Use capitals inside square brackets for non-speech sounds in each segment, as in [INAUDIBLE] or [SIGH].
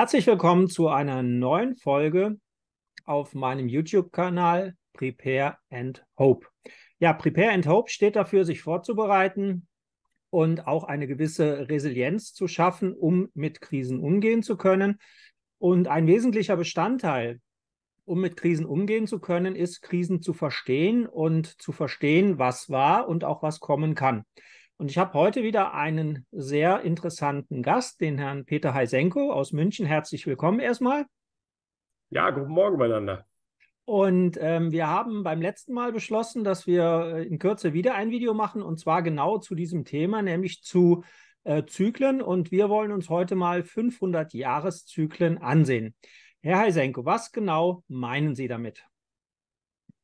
Herzlich willkommen zu einer neuen Folge auf meinem YouTube-Kanal Prepare and Hope. Ja, Prepare and Hope steht dafür, sich vorzubereiten und auch eine gewisse Resilienz zu schaffen, um mit Krisen umgehen zu können. Und ein wesentlicher Bestandteil, um mit Krisen umgehen zu können, ist, Krisen zu verstehen und zu verstehen, was war und auch was kommen kann. Und ich habe heute wieder einen sehr interessanten Gast, den Herrn Peter Heisenko aus München. Herzlich willkommen erstmal. Ja, guten Morgen miteinander. Und ähm, wir haben beim letzten Mal beschlossen, dass wir äh, in Kürze wieder ein Video machen und zwar genau zu diesem Thema, nämlich zu äh, Zyklen. Und wir wollen uns heute mal 500 Jahreszyklen ansehen. Herr Heisenko, was genau meinen Sie damit?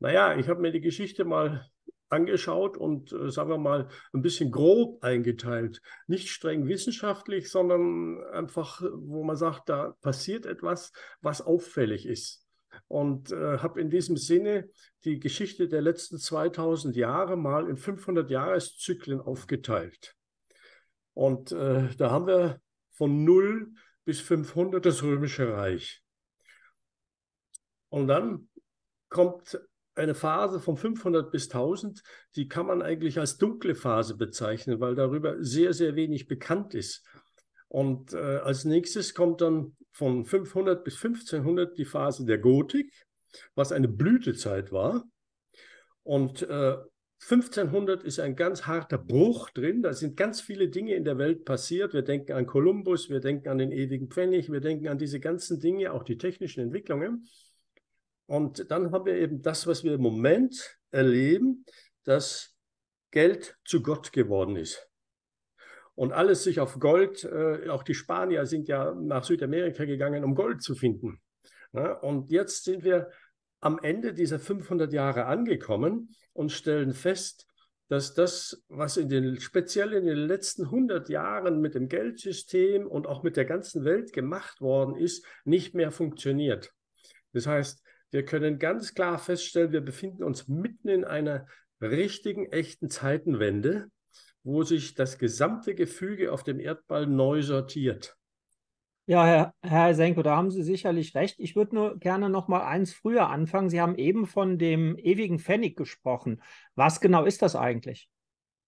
Naja, ich habe mir die Geschichte mal angeschaut und, äh, sagen wir mal, ein bisschen grob eingeteilt. Nicht streng wissenschaftlich, sondern einfach, wo man sagt, da passiert etwas, was auffällig ist. Und äh, habe in diesem Sinne die Geschichte der letzten 2000 Jahre mal in 500 Jahreszyklen aufgeteilt. Und äh, da haben wir von 0 bis 500 das Römische Reich. Und dann kommt eine Phase von 500 bis 1000, die kann man eigentlich als dunkle Phase bezeichnen, weil darüber sehr, sehr wenig bekannt ist. Und äh, als nächstes kommt dann von 500 bis 1500 die Phase der Gotik, was eine Blütezeit war. Und äh, 1500 ist ein ganz harter Bruch drin. Da sind ganz viele Dinge in der Welt passiert. Wir denken an Kolumbus, wir denken an den ewigen Pfennig, wir denken an diese ganzen Dinge, auch die technischen Entwicklungen. Und dann haben wir eben das, was wir im Moment erleben, dass Geld zu Gott geworden ist. Und alles sich auf Gold, äh, auch die Spanier sind ja nach Südamerika gegangen, um Gold zu finden. Ja, und jetzt sind wir am Ende dieser 500 Jahre angekommen und stellen fest, dass das, was in den, speziell in den letzten 100 Jahren mit dem Geldsystem und auch mit der ganzen Welt gemacht worden ist, nicht mehr funktioniert. Das heißt, wir können ganz klar feststellen, wir befinden uns mitten in einer richtigen, echten Zeitenwende, wo sich das gesamte Gefüge auf dem Erdball neu sortiert. Ja, Herr, Herr Senko, da haben Sie sicherlich recht. Ich würde nur gerne noch mal eins früher anfangen. Sie haben eben von dem ewigen Pfennig gesprochen. Was genau ist das eigentlich?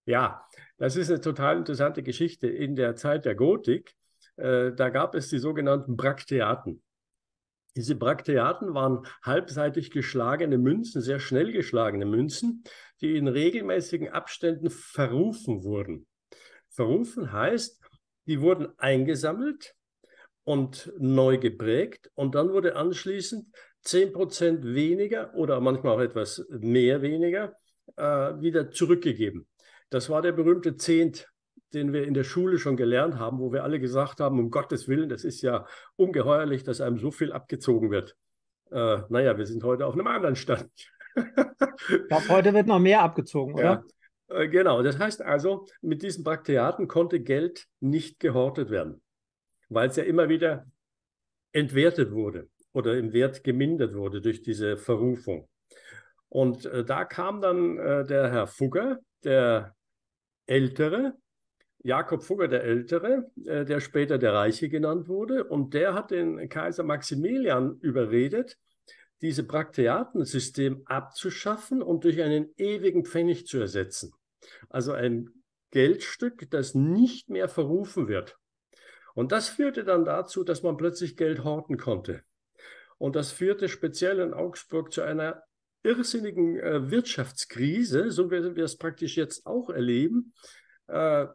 Ja, das ist eine total interessante Geschichte. In der Zeit der Gotik, äh, da gab es die sogenannten Brakteaten. Diese Brakteaten waren halbseitig geschlagene Münzen, sehr schnell geschlagene Münzen, die in regelmäßigen Abständen verrufen wurden. Verrufen heißt, die wurden eingesammelt und neu geprägt und dann wurde anschließend 10% weniger oder manchmal auch etwas mehr weniger äh, wieder zurückgegeben. Das war der berühmte Zehnt den wir in der Schule schon gelernt haben, wo wir alle gesagt haben, um Gottes Willen, das ist ja ungeheuerlich, dass einem so viel abgezogen wird. Äh, naja, wir sind heute auf einem anderen Stand. ich glaube, heute wird noch mehr abgezogen, oder? Ja, äh, genau, das heißt also, mit diesen Bakteriaten konnte Geld nicht gehortet werden, weil es ja immer wieder entwertet wurde oder im Wert gemindert wurde durch diese Verrufung. Und äh, da kam dann äh, der Herr Fugger, der Ältere, Jakob Fugger der Ältere, äh, der später der Reiche genannt wurde, und der hat den Kaiser Maximilian überredet, diese Prakteatensystem abzuschaffen und durch einen ewigen Pfennig zu ersetzen. Also ein Geldstück, das nicht mehr verrufen wird. Und das führte dann dazu, dass man plötzlich Geld horten konnte. Und das führte speziell in Augsburg zu einer irrsinnigen äh, Wirtschaftskrise, so wie wir es praktisch jetzt auch erleben. Äh,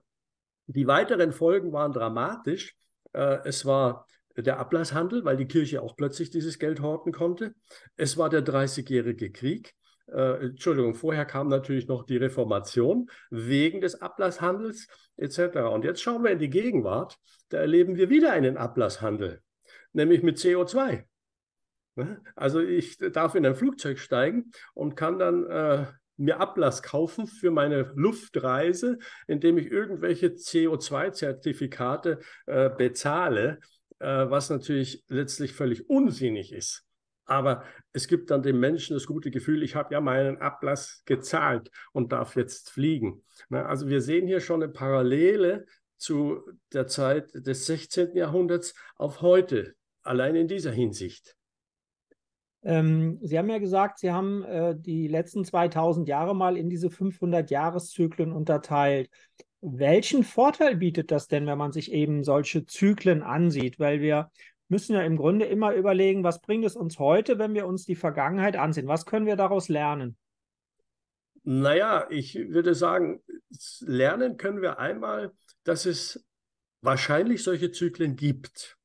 die weiteren Folgen waren dramatisch. Äh, es war der Ablasshandel, weil die Kirche auch plötzlich dieses Geld horten konnte. Es war der Dreißigjährige Krieg. Äh, Entschuldigung, vorher kam natürlich noch die Reformation wegen des Ablasshandels etc. Und jetzt schauen wir in die Gegenwart, da erleben wir wieder einen Ablasshandel, nämlich mit CO2. Ne? Also ich darf in ein Flugzeug steigen und kann dann äh, mir Ablass kaufen für meine Luftreise, indem ich irgendwelche CO2-Zertifikate äh, bezahle, äh, was natürlich letztlich völlig unsinnig ist. Aber es gibt dann dem Menschen das gute Gefühl, ich habe ja meinen Ablass gezahlt und darf jetzt fliegen. Na, ne? also wir sehen hier schon eine Parallele zu der Zeit des 16. Jahrhunderts auf heute, allein in dieser Hinsicht. Ähm, Sie haben ja gesagt, Sie haben äh, die letzten 2000 Jahre mal in diese 500 Jahreszyklen unterteilt. Welchen Vorteil bietet das denn, wenn man sich eben solche Zyklen ansieht? Weil wir müssen ja im Grunde immer überlegen, was bringt es uns heute, wenn wir uns die Vergangenheit ansehen? Was können wir daraus lernen? Naja, ich würde sagen, lernen können wir einmal, dass es wahrscheinlich solche Zyklen gibt.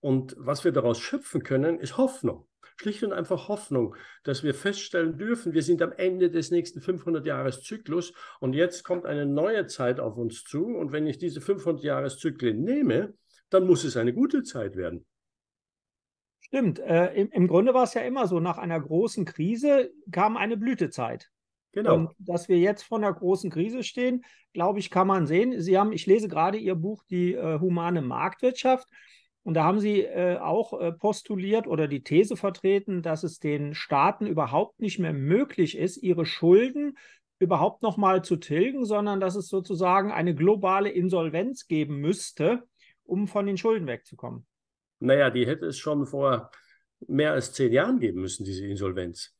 Und was wir daraus schöpfen können, ist Hoffnung schlicht und einfach Hoffnung, dass wir feststellen dürfen, wir sind am Ende des nächsten 500-Jahres-Zyklus und jetzt kommt eine neue Zeit auf uns zu. Und wenn ich diese 500-Jahres-Zyklen nehme, dann muss es eine gute Zeit werden. Stimmt. Äh, im, im, Grunde war es ja immer so, nach einer großen Krise kam eine Blütezeit. Genau. Und dass wir jetzt vor einer großen Krise stehen, glaube ich, kann man sehen. Sie haben, ich lese gerade Ihr Buch Die äh, humane Marktwirtschaft. Und da haben sie äh, auch äh, postuliert oder die These vertreten, dass es den Staaten überhaupt nicht mehr möglich ist, ihre Schulden überhaupt nochmal zu tilgen, sondern dass es sozusagen eine globale Insolvenz geben müsste, um von den Schulden wegzukommen. Naja, die hätte es schon vor mehr als zehn Jahren geben müssen, diese Insolvenz.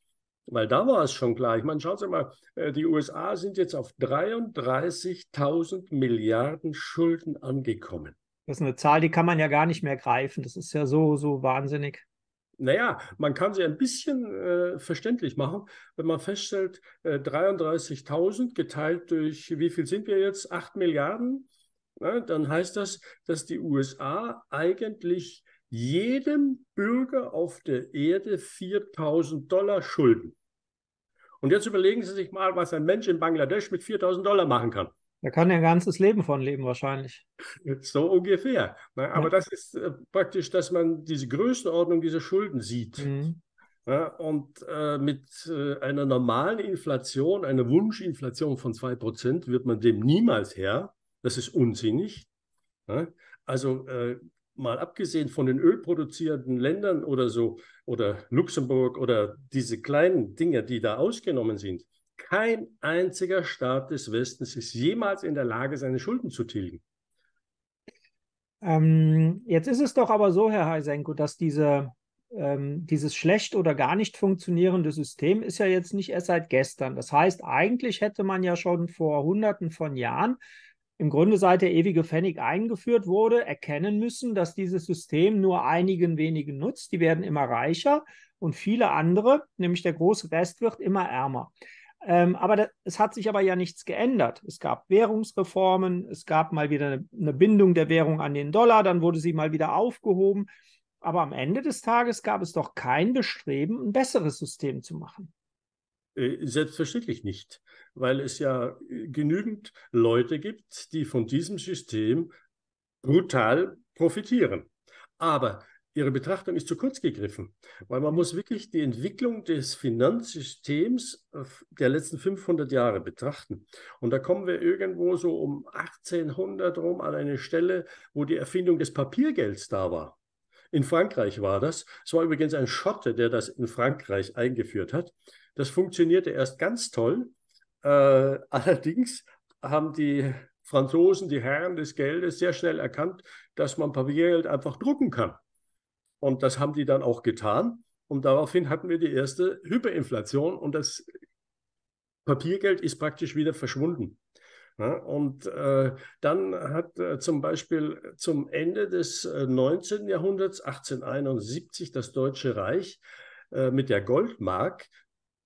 Weil da war es schon klar. Ich meine, schaut Sie mal, äh, die USA sind jetzt auf 33.000 Milliarden Schulden angekommen. Das ist eine Zahl, die kann man ja gar nicht mehr greifen. Das ist ja so, so wahnsinnig. Naja, man kann sie ein bisschen äh, verständlich machen, wenn man feststellt, äh, 33.000 geteilt durch, wie viel sind wir jetzt? 8 Milliarden? Na, dann heißt das, dass die USA eigentlich jedem Bürger auf der Erde 4.000 Dollar schulden. Und jetzt überlegen Sie sich mal, was ein Mensch in Bangladesch mit 4.000 Dollar machen kann. Er kann ein ganzes Leben von leben wahrscheinlich. [LAUGHS] So ungefähr. Ne? aber ja. das ist äh, praktisch, dass man diese Größenordnung dieser Schulden sieht. Mhm. Ja, und äh, mit äh, einer normalen Inflation, einer Wunschinflation von 2%, wird man dem niemals her. Das ist unsinnig. Ja, ne? also äh, mal abgesehen von den ölproduzierenden Ländern oder so, oder Luxemburg oder diese kleinen Dinge, die da ausgenommen sind, kein einziger Staat des Westens ist jemals in der Lage, seine Schulden zu tilgen. Ähm, jetzt ist es doch aber so, Herr Heisenko, dass diese, ähm, dieses schlecht oder gar nicht funktionierende System ist ja jetzt nicht erst seit gestern. Das heißt, eigentlich hätte man ja schon vor Hunderten von Jahren im Grunde seit der ewige Pfennig eingeführt wurde, erkennen müssen, dass dieses System nur einigen wenigen nutzt. Die werden immer reicher und viele andere, nämlich der große Rest, wird immer ärmer. Ähm, aber das, es hat sich aber ja nichts geändert. Es gab Währungsreformen, es gab mal wieder eine, eine Bindung der Währung an den Dollar, dann wurde sie mal wieder aufgehoben. Aber am Ende des Tages gab es doch kein Bestreben, ein besseres System zu machen. Äh, selbstverständlich nicht, weil es ja äh, genügend Leute gibt, die von diesem System brutal profitieren. Aber Ihre Betrachtung ist zu kurz gegriffen, weil man muss wirklich die Entwicklung des Finanzsystems äh, der letzten 500 Jahre betrachten. Und da kommen wir irgendwo so um 1800 rum an eine Stelle, wo die Erfindung des Papiergelds da war. In Frankreich war das. Es war übrigens ein Schotte, der das in Frankreich eingeführt hat. Das funktionierte erst ganz toll. Äh, [LAUGHS] allerdings haben die Franzosen, die Herren des Geldes, sehr schnell erkannt, dass man Papiergeld einfach drucken kann. Und das haben die dann auch getan. Und daraufhin hatten wir die erste Hyperinflation und das Papiergeld ist praktisch wieder verschwunden. Ja, und äh, dann hat äh, zum Beispiel zum Ende des äh, 19. Jahrhunderts, 1871, das Deutsche Reich äh, mit der Goldmark,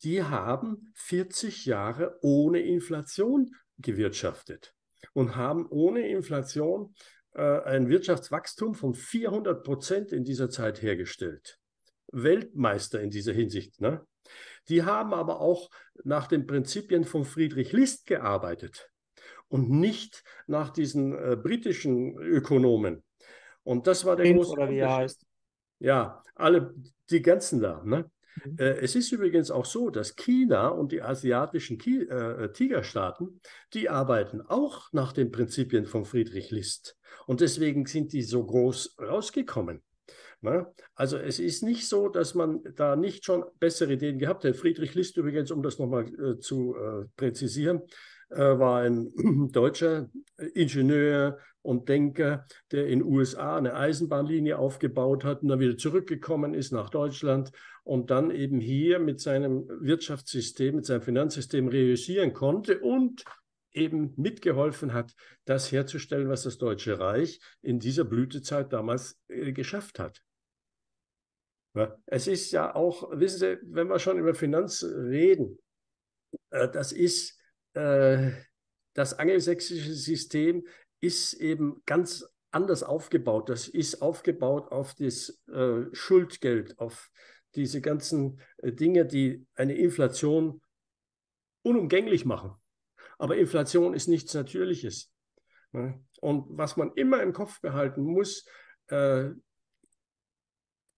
die haben 40 Jahre ohne Inflation gewirtschaftet und haben ohne Inflation äh, ein Wirtschaftswachstum von 400 Prozent in dieser Zeit hergestellt. Weltmeister in dieser Hinsicht. Ne? Die haben aber auch nach den Prinzipien von Friedrich List gearbeitet und nicht nach diesen äh, britischen Ökonomen. Und das war der Prinz, große. Oder wie er heißt. Ja, alle, die ganzen da. Ne? Mhm. Äh, es ist übrigens auch so, dass China und die asiatischen Ki äh, äh, Tigerstaaten, die arbeiten auch nach den Prinzipien von Friedrich List. Und deswegen sind die so groß rausgekommen. Na? Ne? Also es ist nicht so, dass man da nicht schon bessere Ideen gehabt hat. Friedrich List übrigens, um das nochmal äh, zu äh, präzisieren, äh, war ein [CLEARS THROAT] deutscher Ingenieur und Denker, der in den USA eine Eisenbahnlinie aufgebaut hat und dann wieder zurückgekommen ist nach Deutschland und dann eben hier mit seinem Wirtschaftssystem, mit seinem Finanzsystem reüssieren konnte und eben mitgeholfen hat, das herzustellen, was das Deutsche Reich in dieser Blütezeit damals äh, geschafft hat. Ja, es ist ja auch, wissen Sie, wenn wir schon über Finanz reden, äh, das ist äh, das angelsächsische System ist eben ganz anders aufgebaut. Das ist aufgebaut auf das äh, Schuldgeld, auf diese ganzen äh, Dinge, die eine Inflation unumgänglich machen. Aber Inflation ist nichts Natürliches. Ne? Und was man immer im Kopf behalten muss, äh,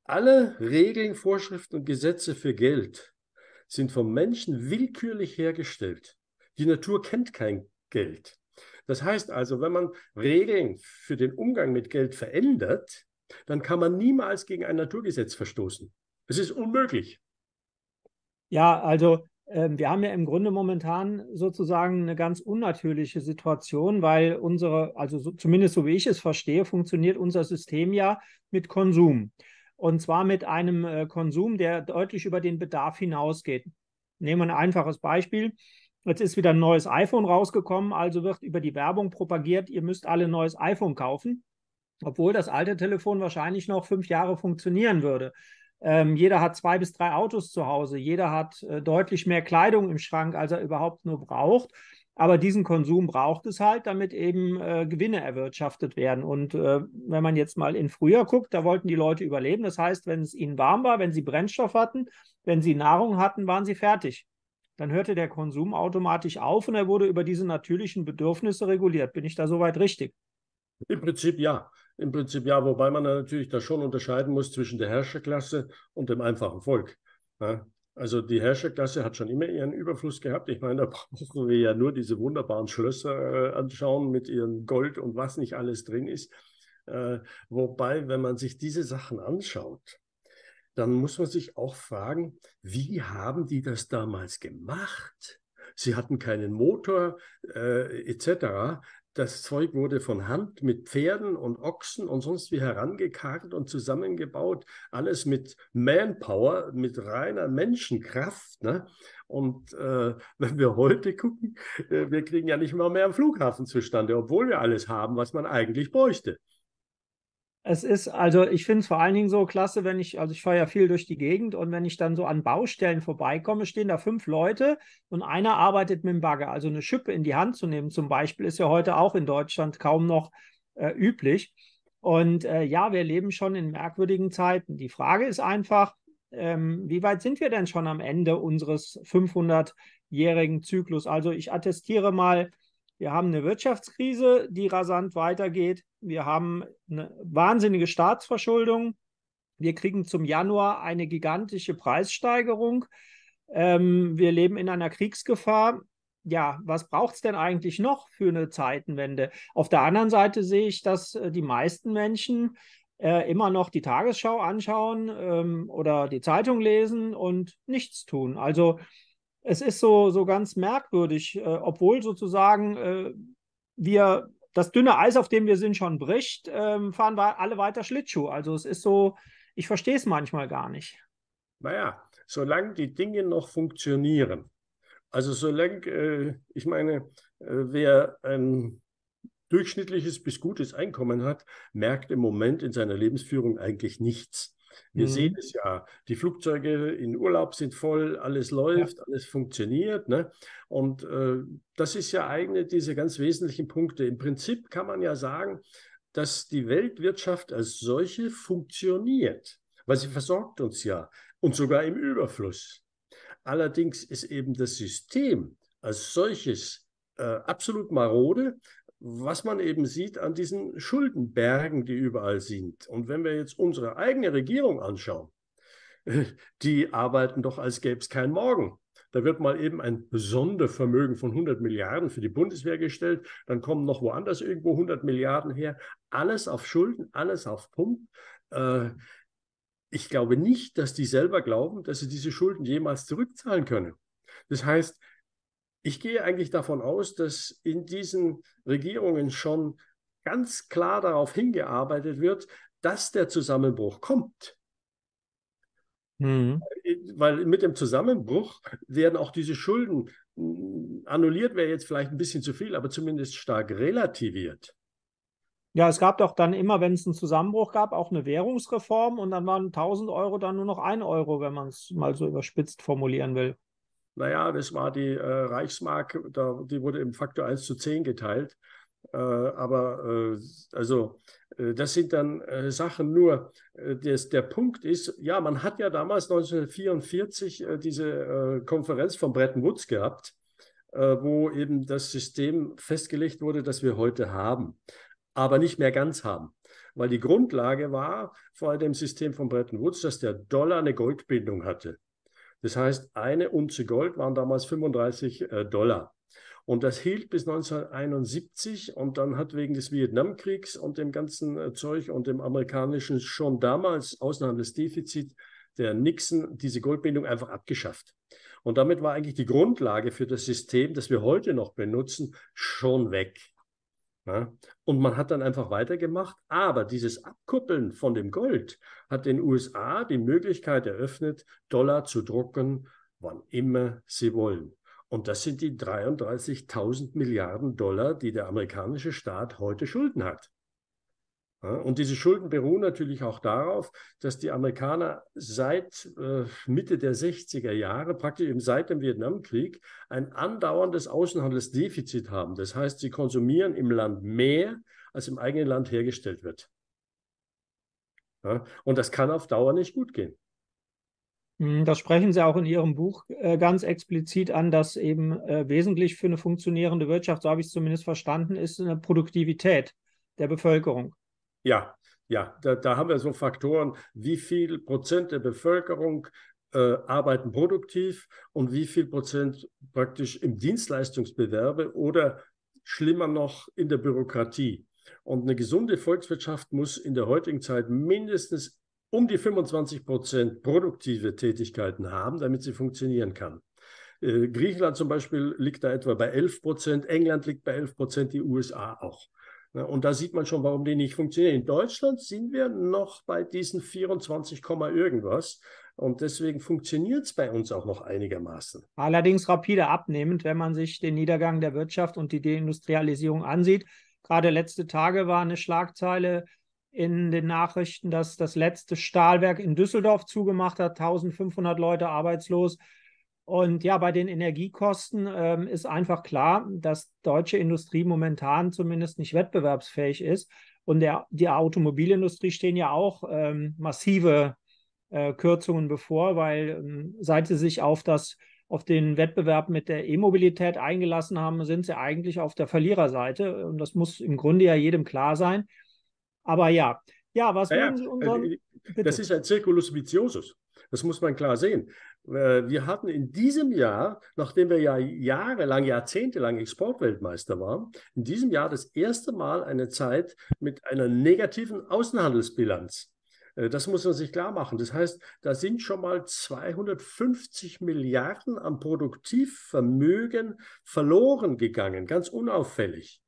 alle Regeln, Vorschriften und Gesetze für Geld sind vom Menschen willkürlich hergestellt. Die Natur kennt kein Geld. Das heißt also, wenn man Regeln für den Umgang mit Geld verändert, dann kann man niemals gegen ein Naturgesetz verstoßen. Es ist unmöglich. Ja, also ähm, wir haben ja im Grunde momentan sozusagen eine ganz unnatürliche Situation, weil unsere, also so, zumindest so wie ich es verstehe, funktioniert unser System ja mit Konsum. Und zwar mit einem äh, Konsum, der deutlich über den Bedarf hinausgeht. Nehmen wir ein einfaches Beispiel. Jetzt ist wieder ein neues iPhone rausgekommen, also wird über die Werbung propagiert, ihr müsst alle ein neues iPhone kaufen, obwohl das alte Telefon wahrscheinlich noch fünf Jahre funktionieren würde. Ähm, jeder hat zwei bis drei Autos zu Hause. Jeder hat äh, deutlich mehr Kleidung im Schrank, als er überhaupt nur braucht. Aber diesen Konsum braucht es halt, damit eben äh, Gewinne erwirtschaftet werden. Und äh, wenn man jetzt mal in Frühjahr guckt, da wollten die Leute überleben. Das heißt, wenn es ihnen warm war, wenn sie Brennstoff hatten, wenn sie Nahrung hatten, waren sie fertig. Dann hörte der Konsum automatisch auf und er wurde über diese natürlichen Bedürfnisse reguliert. Bin ich da soweit richtig? Im Prinzip ja im Prinzip ja, wobei man natürlich da schon unterscheiden muss zwischen der Herrscherklasse und dem einfachen Volk. Ja? Ne? Also die Herrscherklasse hat schon immer ihren Überfluss gehabt. Ich meine, da [LAUGHS] brauchen wir ja nur diese wunderbaren Schlösser äh, anschauen mit ihrem Gold und was nicht alles drin ist. Äh, wobei, wenn man sich diese Sachen anschaut, dann muss man sich auch fragen, wie haben die das damals gemacht? Sie hatten keinen Motor äh, etc. Das Zeug wurde von Hand mit Pferden und Ochsen und sonst wie herangekarrt und zusammengebaut. Alles mit Manpower, mit reiner Menschenkraft. Ne? Und äh, [LAUGHS] wenn wir heute gucken, äh, wir kriegen ja nicht mal mehr am Flughafen zustande, obwohl wir alles haben, was man eigentlich bräuchte. Es ist, also ich finde es vor allen Dingen so klasse, wenn ich, also ich fahre ja viel durch die Gegend und wenn ich dann so an Baustellen vorbeikomme, stehen da fünf Leute und einer arbeitet mit dem Bagger. Also eine Schippe in die Hand zu nehmen zum Beispiel, ist ja heute auch in Deutschland kaum noch äh, üblich. Und äh, ja, wir leben schon in merkwürdigen Zeiten. Die Frage ist einfach, ähm, wie weit sind wir denn schon am Ende unseres 500-jährigen Zyklus? Also ich attestiere mal wir haben eine Wirtschaftskrise, die rasant weitergeht. Wir haben eine wahnsinnige Staatsverschuldung. Wir kriegen zum Januar eine gigantische Preissteigerung. Ähm, wir leben in einer Kriegsgefahr. Ja, was braucht es denn eigentlich noch für eine Zeitenwende? Auf der anderen Seite sehe ich, dass äh, die meisten Menschen äh, immer noch die Tagesschau anschauen ähm, oder die Zeitung lesen und nichts tun. Also es ist so, so ganz merkwürdig, äh, obwohl sozusagen äh, wir das dünne Eis, auf dem wir sind, schon bricht, äh, fahren wir alle weiter Schlittschuh. Also es ist so, ich verstehe es manchmal gar nicht. Naja, solange die Dinge noch funktionieren, also solange, äh, ich meine, äh, wer ein durchschnittliches bis gutes Einkommen hat, merkt im Moment in seiner Lebensführung eigentlich nichts. Wir mhm. sehen es ja, die Flugzeuge in Urlaub sind voll, alles läuft, ja. alles funktioniert. Ne? Und äh, das ist ja eigentlich diese ganz wesentlichen Punkte. Im Prinzip kann man ja sagen, dass die Weltwirtschaft als solche funktioniert, weil sie versorgt uns ja und sogar im Überfluss. Allerdings ist eben das System als solches äh, absolut marode, was man eben sieht an diesen Schuldenbergen, die überall sind. Und wenn wir jetzt unsere eigene Regierung anschauen, [LAUGHS] die arbeiten doch, als gäbe es keinen Morgen. Da wird mal eben ein Sondervermögen von 100 Milliarden für die Bundeswehr gestellt, dann kommen noch woanders irgendwo 100 Milliarden her. Alles auf Schulden, alles auf Pump. Äh, ich glaube nicht, dass die selber glauben, dass sie diese Schulden jemals zurückzahlen können. Das heißt, ich gehe eigentlich davon aus, dass in diesen Regierungen schon ganz klar darauf hingearbeitet wird, dass der Zusammenbruch kommt. Mhm. Weil mit dem Zusammenbruch werden auch diese Schulden hm, annulliert, wäre jetzt vielleicht ein bisschen zu viel, aber zumindest stark relativiert. Ja, es gab doch dann immer, wenn es einen Zusammenbruch gab, auch eine Währungsreform und dann waren 1000 Euro dann nur noch 1 Euro, wenn man es mal so überspitzt formulieren will. Naja, das war die äh, Reichsmark, da, die wurde im Faktor 1 zu 10 geteilt. Äh, aber äh, also äh, das sind dann äh, Sachen nur. Äh, Des, der Punkt ist, ja, man hat ja damals 1944 äh, diese Konferenz von Bretton Woods gehabt, wo eben das System festgelegt wurde, das wir heute haben, aber nicht mehr ganz haben. Weil die Grundlage war vor dem System von Bretton Woods, dass der Dollar eine Goldbindung hatte. Das heißt, eine Unze Gold waren damals 35 äh, Dollar. Und das hielt bis 1971 und dann hat wegen des Vietnamkriegs und dem ganzen äh, Zeug und dem amerikanischen schon damals Ausnahmesdefizit der Nixon diese Goldbindung einfach abgeschafft. Und damit war eigentlich die Grundlage für das System, das wir heute noch benutzen, schon weg. Ja, ne? und man hat dann einfach weitergemacht. Aber dieses Abkuppeln von dem Gold hat den USA die Möglichkeit eröffnet, Dollar zu drucken, wann immer sie wollen. Und das sind die 33.000 Milliarden Dollar, die der amerikanische Staat heute Schulden hat. Und diese Schulden beruhen natürlich auch darauf, dass die Amerikaner seit äh, Mitte der 60er Jahre, praktisch eben seit dem Vietnamkrieg, ein andauerndes Außenhandelsdefizit haben. Das heißt, sie konsumieren im Land mehr, als im eigenen Land hergestellt wird. Und das kann auf Dauer nicht gut gehen. Hm, das sprechen Sie auch in Ihrem Buch äh, ganz explizit an, dass eben äh, wesentlich für eine funktionierende Wirtschaft, so habe ich es zumindest verstanden, ist eine Produktivität der Bevölkerung. Ja, ja, da, da, haben wir so Faktoren, wie viel Prozent der Bevölkerung äh, arbeiten produktiv und wie viel Prozent praktisch im Dienstleistungsbewerbe oder schlimmer noch in der Bürokratie. Und eine gesunde Volkswirtschaft muss in der heutigen Zeit mindestens um die 25 Prozent produktive Tätigkeiten haben, damit sie funktionieren kann. Äh, Griechenland zum Beispiel liegt da etwa bei 11 Prozent, England liegt bei 11 Prozent, die USA auch. Ne, und da sieht man schon, warum die nicht funktionieren. In Deutschland sind wir noch bei diesen 24, irgendwas. Und deswegen funktioniert es bei uns auch noch einigermaßen. Allerdings rapide abnehmend, wenn man sich den Niedergang der Wirtschaft und die Deindustrialisierung ansieht. Gerade letzte Tage war eine Schlagzeile in den Nachrichten, dass das letzte Stahlwerk in Düsseldorf zugemacht hat, 1500 Leute arbeitslos. Und ja, bei den Energiekosten ähm, ist einfach klar, dass deutsche Industrie momentan zumindest nicht wettbewerbsfähig ist. Und der, die Automobilindustrie stehen ja auch ähm, massive äh, Kürzungen bevor, weil ähm, seit sie sich auf, das, auf den Wettbewerb mit der E-Mobilität eingelassen haben, sind sie eigentlich auf der Verliererseite. Und das muss im Grunde ja jedem klar sein. Aber ja, ja, was ja, würden Sie unseren... Äh, das ist ein Zirkulus viciosus. Das muss man klar sehen. Äh, wir hatten in diesem Jahr, nachdem wir ja jahrelang, jahrzehntelang Exportweltmeister waren, in diesem Jahr das erste Mal eine Zeit mit einer negativen Außenhandelsbilanz. Äh, das muss man sich klar machen. Das heißt, da sind schon mal 250 Milliarden an Produktivvermögen verloren gegangen, ganz unauffällig.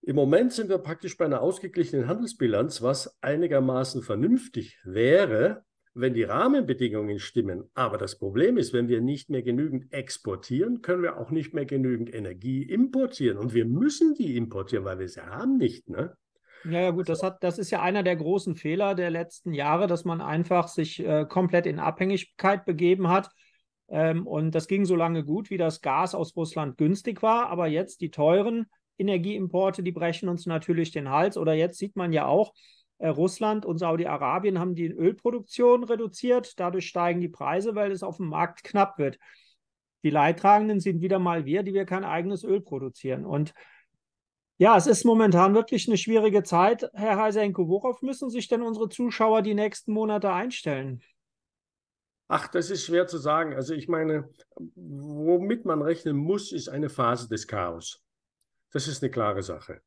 Im Moment sind wir praktisch bei einer ausgeglichenen Handelsbilanz, was einigermaßen vernünftig wäre wenn die Rahmenbedingungen stimmen. Aber das Problem ist, wenn wir nicht mehr genügend exportieren, können wir auch nicht mehr genügend Energie importieren. Und wir müssen die importieren, weil wir sie haben nicht. Ne? Ja, ja, gut, das, hat, das ist ja einer der großen Fehler der letzten Jahre, dass man einfach sich äh, komplett in Abhängigkeit begeben hat. Ähm, und das ging so lange gut, wie das Gas aus Russland günstig war. Aber jetzt die teuren Energieimporte, die brechen uns natürlich den Hals. Oder jetzt sieht man ja auch, äh, Russland und Saudi-Arabien haben die Ölproduktion reduziert. Dadurch steigen die Preise, weil es auf dem Markt knapp wird. Die Leidtragenden sind wieder mal wir, die wir kein eigenes Öl produzieren. Und ja, es ist momentan wirklich eine schwierige Zeit. Herr Heisenko, worauf müssen sich denn unsere Zuschauer die nächsten Monate einstellen? Ach, das ist schwer zu sagen. Also ich meine, womit man rechnen muss, ist eine Phase des Chaos. Das ist eine klare Sache.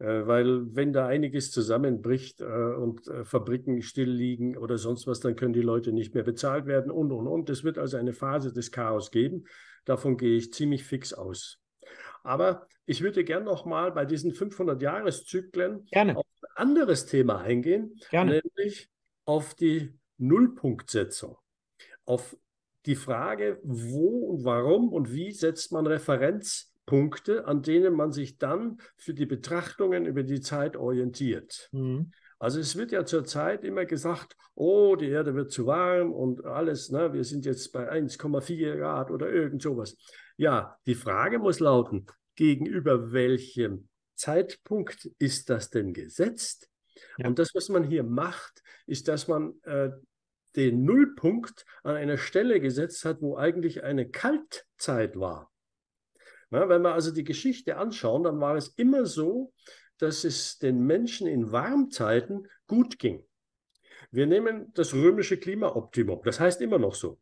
Äh, weil wenn da einiges zusammenbricht äh, und äh, Fabriken still liegen oder sonst was, dann können die Leute nicht mehr bezahlt werden und, und, und. Es wird also eine Phase des Chaos geben. Davon gehe ich ziemlich fix aus. Aber ich würde gern nochmal bei diesen 500-Jahres-Zyklen auf ein anderes Thema eingehen, gerne. nämlich auf die Nullpunktsetzung, auf die Frage, wo und warum und wie setzt man Referenz Punkte, an denen man sich dann für die Betrachtungen über die Zeit orientiert. Mhm. Also es wird ja zurzeit immer gesagt, oh, die Erde wird zu warm und alles, ne, wir sind jetzt bei 1,4 Grad oder irgend sowas. Ja, die Frage muss lauten, gegenüber welchem Zeitpunkt ist das denn gesetzt? Ja. Und das, was man hier macht, ist, dass man äh, den Nullpunkt an einer Stelle gesetzt hat, wo eigentlich eine Kaltzeit war. Ja, wenn wir also die Geschichte anschauen, dann war es immer so, dass es den Menschen in Warmzeiten gut ging. Wir nehmen das römische Klimaoptimum, das heißt immer noch so.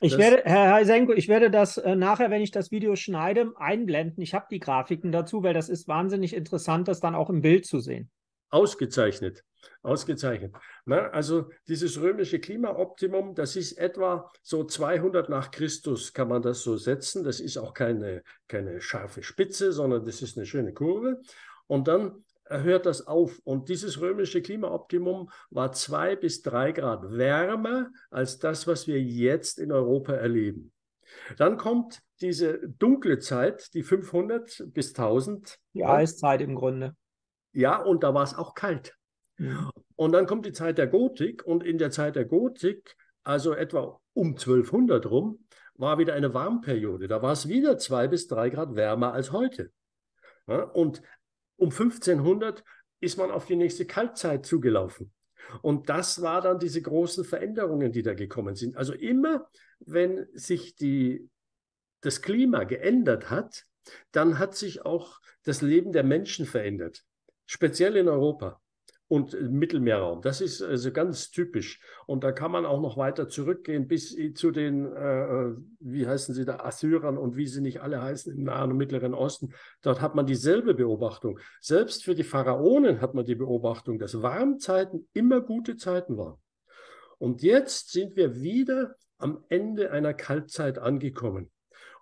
Ich werde, Herr Heisenko, ich werde das äh, nachher, wenn ich das Video schneide, einblenden. Ich habe die Grafiken dazu, weil das ist wahnsinnig interessant, das dann auch im Bild zu sehen. Ausgezeichnet. Ausgezeichnet. Na, also dieses römische Klimaoptimum, das ist etwa so 200 nach Christus, kann man das so setzen. Das ist auch keine, keine scharfe Spitze, sondern das ist eine schöne Kurve. Und dann hört das auf. Und dieses römische Klimaoptimum war zwei bis drei Grad wärmer als das, was wir jetzt in Europa erleben. Dann kommt diese dunkle Zeit, die 500 bis 1000. Die Eiszeit im Grunde. Ja, und da war es auch kalt. Und dann kommt die Zeit der Gotik und in der Zeit der Gotik, also etwa um 1200 rum, war wieder eine Warmperiode. Da war es wieder zwei bis drei Grad wärmer als heute. Ja, und um 1500 ist man auf die nächste Kaltzeit zugelaufen. Und das war dann diese großen Veränderungen, die da gekommen sind. Also immer, wenn sich die, das Klima geändert hat, dann hat sich auch das Leben der Menschen verändert speziell in Europa und Mittelmeerraum. Das ist also ganz typisch. Und da kann man auch noch weiter zurückgehen bis zu den, äh, äh, wie heißen sie da, Assyrern und wie sie nicht alle heißen im Nahen und Mittleren Osten. Dort hat man dieselbe Beobachtung. Selbst für die Pharaonen hat man die Beobachtung, dass Warmzeiten immer gute Zeiten waren. Und jetzt sind wir wieder am Ende einer Kaltzeit angekommen.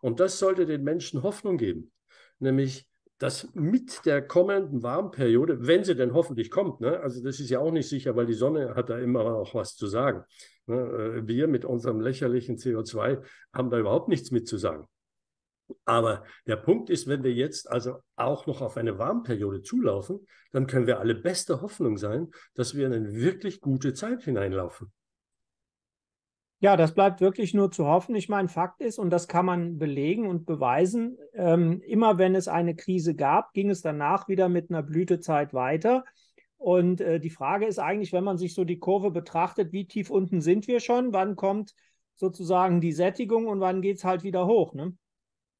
Und das sollte den Menschen Hoffnung geben, nämlich dass mit der kommenden Warmperiode, wenn sie denn hoffentlich kommt, ne, also das ist ja auch nicht sicher, weil die Sonne hat da immer auch was zu sagen. Ne? Äh, wir mit unserem lächerlichen CO2 haben da überhaupt nichts mit zu sagen. Aber der Punkt ist, wenn wir jetzt also auch noch auf eine Warmperiode zulaufen, dann können wir alle beste Hoffnung sein, dass wir in eine wirklich gute Zeit hineinlaufen. Ja, das bleibt wirklich nur zu hoffen. Ich meine, Fakt ist, und das kann man belegen und beweisen, ähm, immer wenn es eine Krise gab, ging es danach wieder mit einer Blütezeit weiter. Und äh, die Frage ist eigentlich, wenn man sich so die Kurve betrachtet, wie tief unten sind wir schon, wann kommt sozusagen die Sättigung und wann geht es halt wieder hoch. Ne?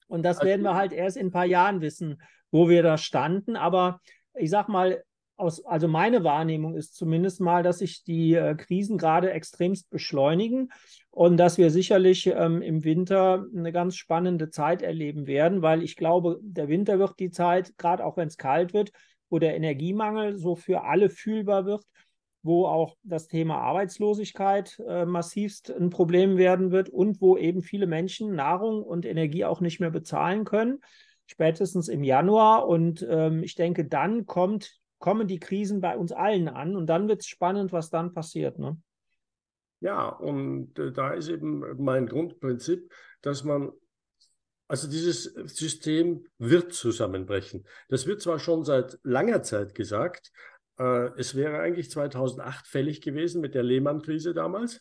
Und das also, werden wir halt erst in ein paar Jahren wissen, wo wir da standen. Aber ich sag mal, aus, also meine Wahrnehmung ist zumindest mal, dass sich die äh, Krisen gerade extremst beschleunigen und dass wir sicherlich ähm, im Winter eine ganz spannende Zeit erleben werden, weil ich glaube, der Winter wird die Zeit, gerade auch wenn es kalt wird, wo der Energiemangel so für alle fühlbar wird, wo auch das Thema Arbeitslosigkeit äh, massivst ein Problem werden wird und wo eben viele Menschen Nahrung und Energie auch nicht mehr bezahlen können spätestens im Januar. Und ähm, ich denke, dann kommt kommen die Krisen bei uns allen an und dann wird es spannend, was dann passiert. Ne? Ja, und äh, da ist eben mein Grundprinzip, dass man, also dieses System wird zusammenbrechen. Das wird zwar schon seit langer Zeit gesagt, äh, es wäre eigentlich 2008 fällig gewesen mit der Lehman-Krise damals.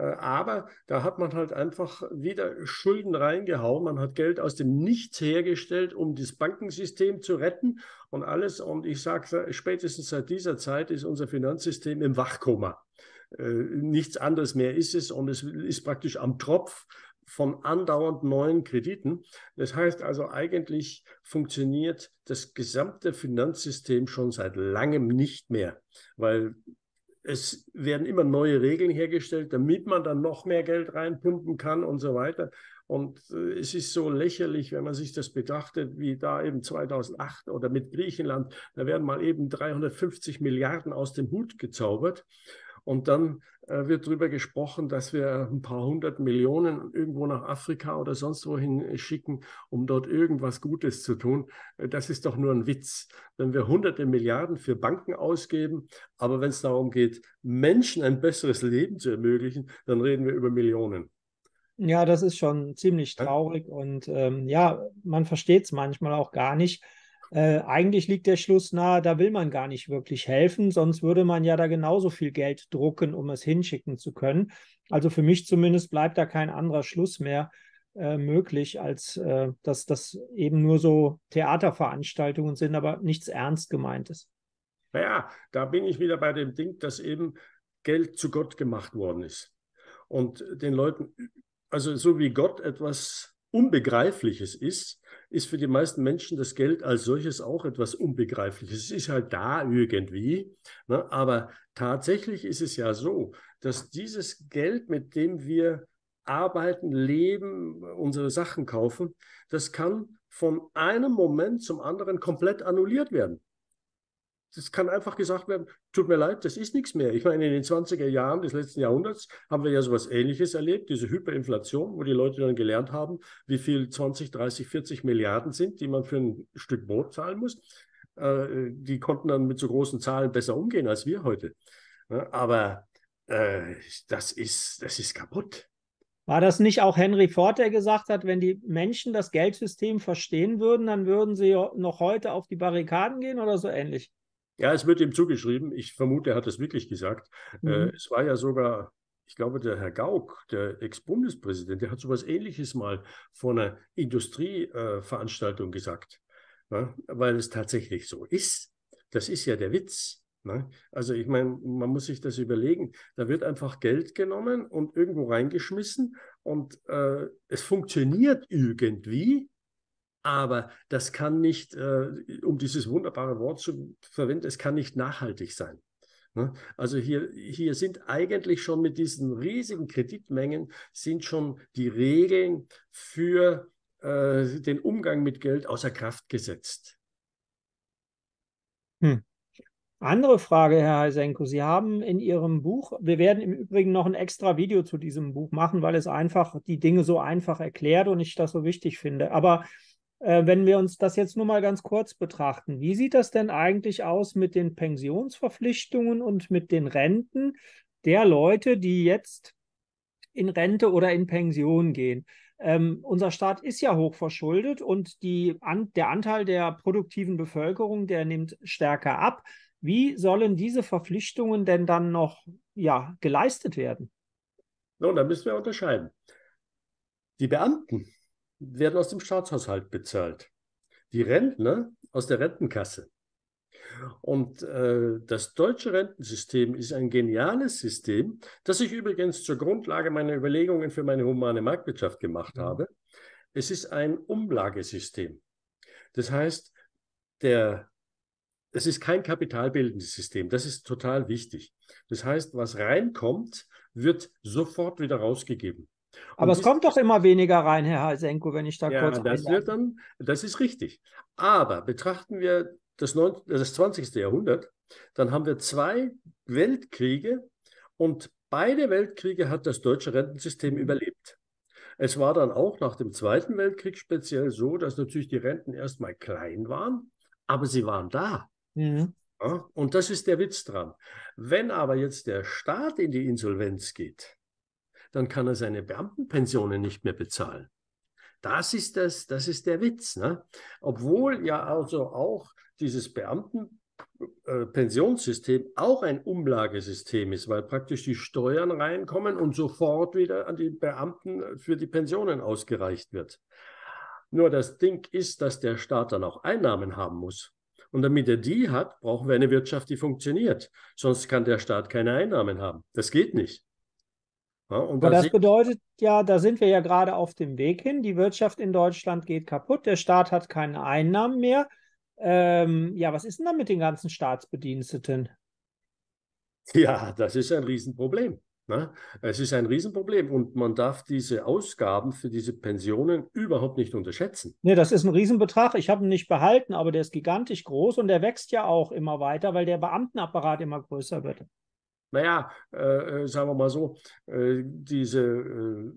Äh, aber da hat man halt einfach wieder Schulden reingehauen. Man hat Geld aus dem Nichts hergestellt, um das Bankensystem zu retten und alles. Und ich sage, spätestens seit dieser Zeit ist unser Finanzsystem im Wachkoma. Äh, nichts anderes mehr ist es und es ist praktisch am Tropf von andauernd neuen Krediten. Das heißt also, eigentlich funktioniert das gesamte Finanzsystem schon seit langem nicht mehr, weil es werden immer neue Regeln hergestellt, damit man dann noch mehr Geld reinpumpen kann und so weiter. Und äh, es ist so lächerlich, wenn man sich das betrachtet, wie da eben 2008 oder mit Griechenland, da werden mal eben 350 Milliarden aus dem Hut gezaubert. Und dann äh, wird darüber gesprochen, dass wir ein paar hundert Millionen irgendwo nach Afrika oder sonst wohin äh, schicken, um dort irgendwas Gutes zu tun. Äh, das ist doch nur ein Witz. Wenn wir hunderte Milliarden für Banken ausgeben, aber wenn es darum geht, Menschen ein besseres Leben zu ermöglichen, dann reden wir über Millionen. Ja, das ist schon ziemlich traurig und ähm, ja, man versteht es manchmal auch gar nicht äh, eigentlich liegt der Schluss nahe, da will man gar nicht wirklich helfen, sonst würde man ja da genauso viel Geld drucken, um es hinschicken zu können. Also für mich zumindest bleibt da kein anderer Schluss mehr äh, möglich, als äh, dass das eben nur so Theaterveranstaltungen sind, aber nichts Ernst gemeintes. Naja, da bin ich wieder bei dem Ding, dass eben Geld zu Gott gemacht worden ist. Und den Leuten, also so wie Gott etwas Unbegreifliches ist, ist für die meisten Menschen das Geld als solches auch etwas Unbegreifliches. Es ist halt da irgendwie, ne? aber tatsächlich ist es ja so, dass dieses Geld, mit dem wir arbeiten, leben, unsere Sachen kaufen, das kann von einem Moment zum anderen komplett annulliert werden das kann einfach gesagt werden, tut mir leid, das ist nichts mehr. Ich meine, in den 20er Jahren des letzten Jahrhunderts haben wir ja sowas Ähnliches erlebt, diese Hyperinflation, wo die Leute dann gelernt haben, wie viel 20, 30, 40 Milliarden sind, die man für ein Stück Brot zahlen muss. Äh, die konnten dann mit so großen Zahlen besser umgehen als wir heute. Ja, aber äh, das, ist, das ist kaputt. War das nicht auch Henry Ford, der gesagt hat, wenn die Menschen das Geldsystem verstehen würden, dann würden sie noch heute auf die Barrikaden gehen oder so ähnlich? Ja, es wird ihm zugeschrieben. Ich vermute, er hat es wirklich gesagt. Äh, mhm. Äh, es war ja sogar, ich glaube, der Herr Gauck, der Ex-Bundespräsident, der hat sowas Ähnliches mal vor einer Industrieveranstaltung äh, gesagt, ne? weil es tatsächlich so ist. Das ist ja der Witz. Ne? Also ich meine, man muss sich das überlegen. Da wird einfach Geld genommen und irgendwo reingeschmissen und äh, es funktioniert irgendwie. Aber das kann nicht, äh, um dieses wunderbare Wort zu verwenden, es kann nicht nachhaltig sein. Ne? Also hier, hier sind eigentlich schon mit diesen riesigen Kreditmengen sind schon die Regeln für äh, den Umgang mit Geld außer Kraft gesetzt. Hm. Andere Frage, Herr Heisenko. Sie haben in Ihrem Buch, wir werden im Übrigen noch ein extra Video zu diesem Buch machen, weil es einfach die Dinge so einfach erklärt und ich das so wichtig finde. Aber äh, wenn wir uns das jetzt nur mal ganz kurz betrachten, wie sieht das denn eigentlich aus mit den Pensionsverpflichtungen und mit den Renten der Leute, die jetzt in Rente oder in Pension gehen? Ähm, unser Staat ist ja hochverschuldet und die, an, der Anteil der produktiven Bevölkerung, der nimmt stärker ab. Wie sollen diese Verpflichtungen denn dann noch ja, geleistet werden? So, da müssen wir unterscheiden. Die Beamten, werden aus dem Staatshaushalt bezahlt. Die Rentner aus der Rentenkasse. Und äh, das deutsche Rentensystem ist ein geniales System, das ich übrigens zur Grundlage meiner Überlegungen für meine humane Marktwirtschaft gemacht mhm. habe. Es ist ein Umlagesystem. Das heißt, der, es ist kein kapitalbildendes System. Das ist total wichtig. Das heißt, was reinkommt, wird sofort wieder rausgegeben. Aber es kommt doch immer weniger rein, Herr Halsenko, wenn ich da ja, kurz. Das, wird dann, das ist richtig. Aber betrachten wir das, 19, das 20. Jahrhundert, dann haben wir zwei Weltkriege und beide Weltkriege hat das deutsche Rentensystem mhm. überlebt. Es war dann auch nach dem Zweiten Weltkrieg speziell so, dass natürlich die Renten erstmal klein waren, aber sie waren da. Mhm. Ja, und das ist der Witz dran. Wenn aber jetzt der Staat in die Insolvenz geht, dann kann er seine Beamtenpensionen nicht mehr bezahlen. Das ist das, das ist der Witz. Ne? Obwohl ja also auch dieses Beamtenpensionssystem äh, auch ein Umlagesystem ist, weil praktisch die Steuern reinkommen und sofort wieder an die Beamten äh, für die Pensionen ausgereicht wird. Nur das Ding ist, dass der Staat dann auch Einnahmen haben muss. Und damit er die hat, brauchen wir eine Wirtschaft, die funktioniert. Sonst kann der Staat keine Einnahmen haben. Das geht nicht. Ja, Aber das bedeutet ja, da sind wir ja gerade auf dem Weg hin. Die Wirtschaft in Deutschland geht kaputt, der Staat hat keine Einnahmen mehr. Ähm, ja, was ist denn da mit den ganzen Staatsbediensteten? Ja, das ist ein Riesenproblem. Ne? Es ist ein Riesenproblem und man darf diese Ausgaben für diese Pensionen überhaupt nicht unterschätzen. Nee, das ist ein Riesenbetrag. Ich habe ihn nicht behalten, aber der ist gigantisch groß und der wächst ja auch immer weiter, weil der Beamtenapparat immer größer wird naja, äh, äh, sagen wir mal so, äh, diese, äh,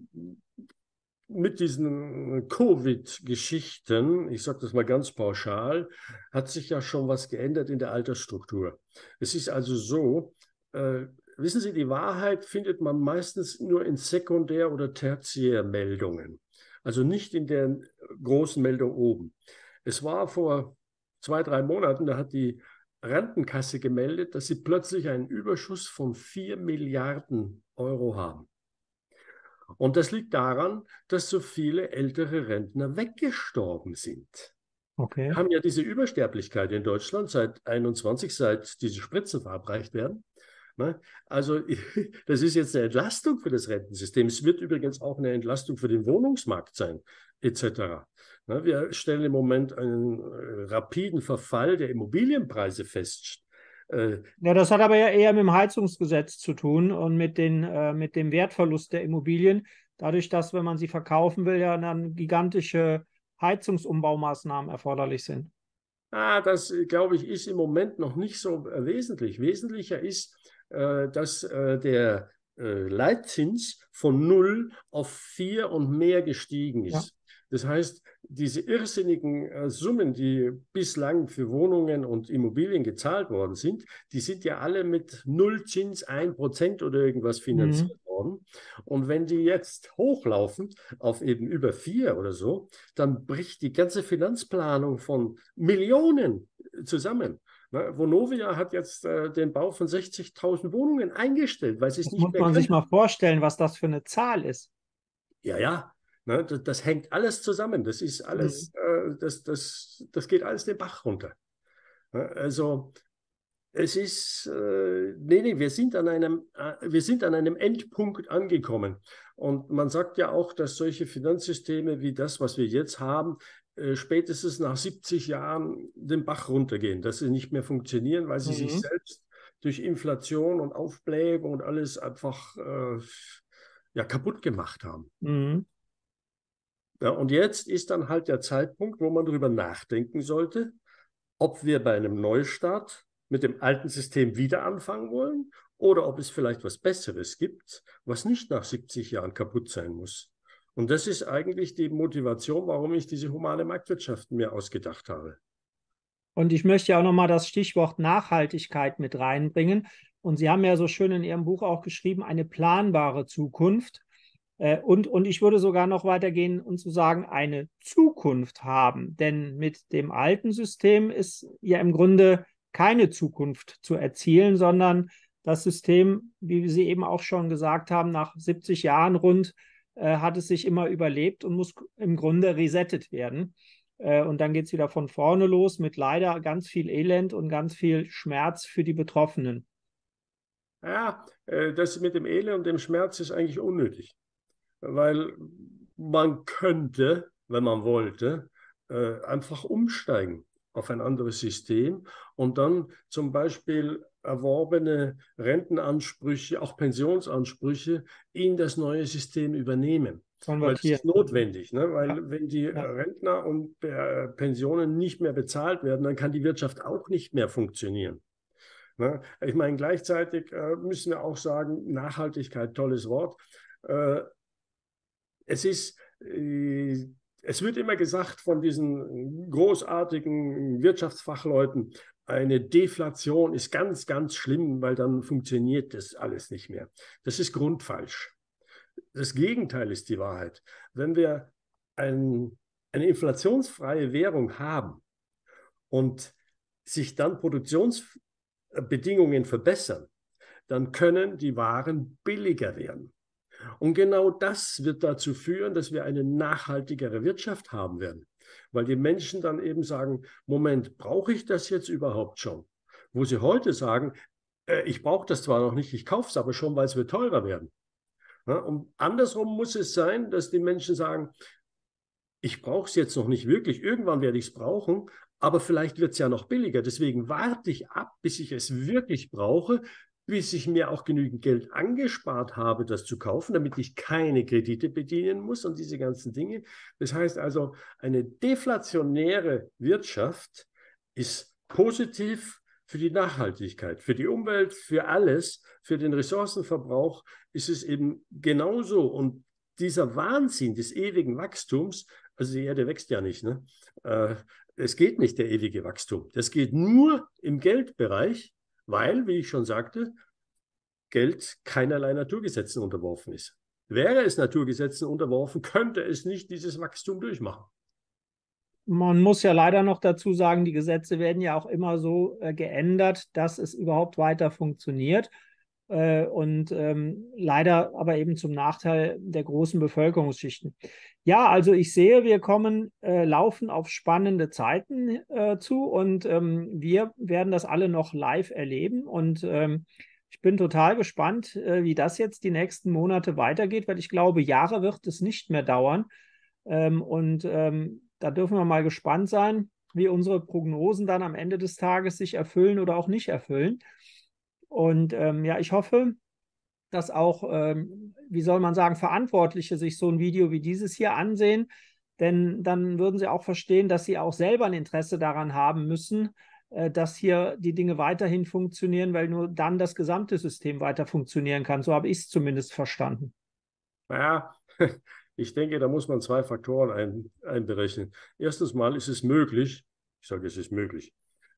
mit diesen Covid-Geschichten, ich sage das mal ganz pauschal, hat sich ja schon was geändert in der Altersstruktur. Es ist also so, äh, wissen Sie, die Wahrheit findet man meistens nur in Sekundär- oder Tertiärmeldungen, also nicht in der großen Meldung oben. Es war vor zwei, drei Monaten, da hat die Rentenkasse gemeldet, dass sie plötzlich einen Überschuss von 4 Milliarden Euro haben. Und das liegt daran, dass so viele ältere Rentner weggestorben sind. Okay. Haben ja diese Übersterblichkeit in Deutschland seit 21, seit diese Spritzen verabreicht werden. Ne? Also [LAUGHS] das ist jetzt eine Entlastung für das Rentensystem. Es wird übrigens auch eine Entlastung für den Wohnungsmarkt sein, etc. Ne, wir stellen im Moment einen äh, rapiden Verfall der Immobilienpreise fest. Äh, ja, das hat aber ja eher mit dem Heizungsgesetz zu tun und mit, den, äh, mit dem Wertverlust der Immobilien. Dadurch, dass, wenn man sie verkaufen will, ja dann gigantische Heizungsumbaumaßnahmen erforderlich sind. Ah, das, glaube ich, ist im Moment noch nicht so wesentlich. Wesentlicher ist, dass der Leitzins von null auf vier und mehr gestiegen ist. Ja. Das heißt, diese irrsinnigen äh, Summen, die bislang für Wohnungen und Immobilien gezahlt worden sind, die sind ja alle mit Nullzins, 1% oder irgendwas mhm. finanziert mhm. worden. Und wenn die jetzt hochlaufen auf eben über vier oder so, dann bricht die ganze Finanzplanung von Millionen zusammen. Ne, Vonovia hat jetzt äh, den Bau von 60.000 Wohnungen eingestellt, weil es nicht muss mehr. Muss man können. sich mal vorstellen, was das für eine Zahl ist. Ja, ja, Ne? Das, das, hängt alles zusammen. Das ist alles, mhm. äh, das, das, das geht alles den Bach runter. Ne, also es ist, äh, nee, nee, wir sind, an einem, äh, wir sind an einem Endpunkt angekommen. Und man sagt ja auch, dass solche Finanzsysteme wie das, was wir jetzt haben, äh, spätestens nach 70 Jahren den Bach runtergehen, dass sie nicht mehr funktionieren, weil sie mhm. sich selbst durch Inflation und Aufblähung und alles einfach äh, ja, kaputt gemacht haben. Mhm. Ja, und jetzt ist dann halt der Zeitpunkt, wo man darüber nachdenken sollte, ob wir bei einem Neustart mit dem alten System wieder anfangen wollen oder ob es vielleicht was Besseres gibt, was nicht nach 70 Jahren kaputt sein muss. Und das ist eigentlich die Motivation, warum ich diese humane Marktwirtschaft mir ausgedacht habe. Und ich möchte ja auch nochmal das Stichwort Nachhaltigkeit mit reinbringen. Und Sie haben ja so schön in Ihrem Buch auch geschrieben, eine planbare Zukunft. Äh, und, und ich würde sogar noch weitergehen und zu sagen, eine Zukunft haben. Denn mit dem alten System ist ja im Grunde keine Zukunft zu erzielen, sondern das System, wie Sie eben auch schon gesagt haben, nach 70 Jahren rund äh, hat es sich immer überlebt und muss im Grunde resettet werden. Äh, und dann geht es wieder von vorne los mit leider ganz viel Elend und ganz viel Schmerz für die Betroffenen. Ja, äh, das mit dem Elend und dem Schmerz ist eigentlich unnötig weil man könnte, wenn man wollte, äh, einfach umsteigen auf ein anderes System und dann zum Beispiel erworbene Rentenansprüche, auch Pensionsansprüche in das neue System übernehmen. Weil das ist notwendig, ne? weil ja. wenn die ja. Rentner und äh, Pensionen nicht mehr bezahlt werden, dann kann die Wirtschaft auch nicht mehr funktionieren. Ne? Ich meine, gleichzeitig äh, müssen wir auch sagen, Nachhaltigkeit, tolles Wort. Äh, es ist, äh, es wird immer gesagt von diesen großartigen Wirtschaftsfachleuten, eine Deflation ist ganz, ganz schlimm, weil dann funktioniert das alles nicht mehr. Das ist grundfalsch. Das Gegenteil ist die Wahrheit. Wenn wir ein, eine inflationsfreie Währung haben und sich dann Produktionsbedingungen verbessern, dann können die Waren billiger werden. Und genau das wird dazu führen, dass wir eine nachhaltigere Wirtschaft haben werden, weil die Menschen dann eben sagen, Moment, brauche ich das jetzt überhaupt schon? Wo sie heute sagen, äh, ich brauche das zwar noch nicht, ich kaufe es aber schon, weil es wird teurer werden. Ja, und andersrum muss es sein, dass die Menschen sagen, ich brauche es jetzt noch nicht wirklich, irgendwann werde ich es brauchen, aber vielleicht wird es ja noch billiger. Deswegen warte ich ab, bis ich es wirklich brauche, bis ich mir auch genügend Geld angespart habe, das zu kaufen, damit ich keine Kredite bedienen muss und diese ganzen Dinge. Das heißt also, eine deflationäre Wirtschaft ist positiv für die Nachhaltigkeit, für die Umwelt, für alles, für den Ressourcenverbrauch ist es eben genauso. Und dieser Wahnsinn des ewigen Wachstums, also die Erde wächst ja nicht, ne? Äh, es geht nicht der ewige Wachstum. Das geht nur im Geldbereich weil, wie ich schon sagte, Geld keinerlei Naturgesetzen unterworfen ist. Wäre es Naturgesetzen unterworfen, könnte es nicht dieses Wachstum durchmachen. Man muss ja leider noch dazu sagen, die Gesetze werden ja auch immer so äh, geändert, dass es überhaupt weiter funktioniert äh, und ähm, leider aber eben zum Nachteil der großen Bevölkerungsschichten. Ja, also ich sehe, wir kommen äh, laufen auf spannende Zeiten äh, zu und ähm, wir werden das alle noch live erleben und ähm, ich bin total gespannt, äh, wie das jetzt die nächsten Monate weitergeht, weil ich glaube, Jahre wird es nicht mehr dauern. Ähm, und ähm, da dürfen wir mal gespannt sein, wie unsere Prognosen dann am Ende des Tages sich erfüllen oder auch nicht erfüllen. Und ähm, ja, ich hoffe, dass auch, ähm, wie soll man sagen, Verantwortliche sich so ein Video wie dieses hier ansehen, denn dann würden sie auch verstehen, dass sie auch selber ein Interesse daran haben müssen, äh, dass hier die Dinge weiterhin funktionieren, weil nur dann das gesamte System weiter funktionieren kann. So habe ich es zumindest verstanden. Naja, [LAUGHS] ich denke, da muss man zwei Faktoren ein, einberechnen. Erstens mal ist es möglich, ich sage, es ist möglich,